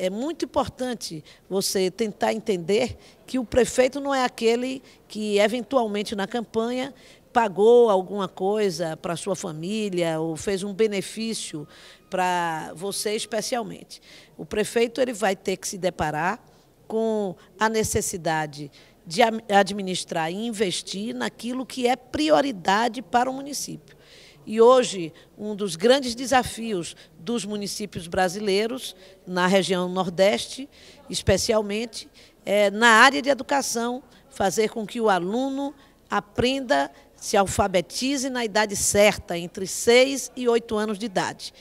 é muito importante você tentar entender que o prefeito não é aquele que, eventualmente, na campanha, pagou alguma coisa para sua família ou fez um benefício para você especialmente. O prefeito ele vai ter que se deparar com a necessidade de administrar e investir naquilo que é prioridade para o município. E hoje, um dos grandes desafios dos municípios brasileiros, na região Nordeste, especialmente, é na área de educação, fazer com que o aluno aprenda, se alfabetize na idade certa, entre 6 e 8 anos de idade.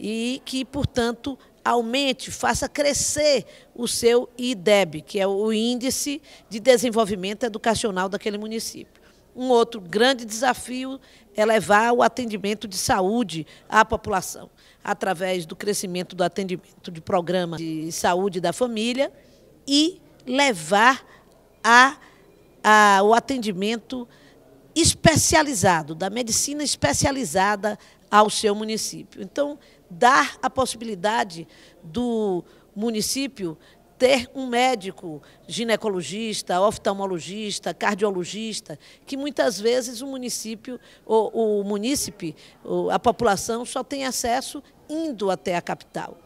E que, portanto, aumente, faça crescer o seu IDEB, que é o Índice de Desenvolvimento Educacional daquele município. Um outro grande desafio é levar o atendimento de saúde à população, através do crescimento do atendimento de programa de saúde da família e levar a, a, o atendimento especializado, da medicina especializada ao seu município. Então, dar a possibilidade do município ter um médico ginecologista, oftalmologista, cardiologista, que muitas vezes o município, ou o munícipe, a população só tem acesso indo até a capital.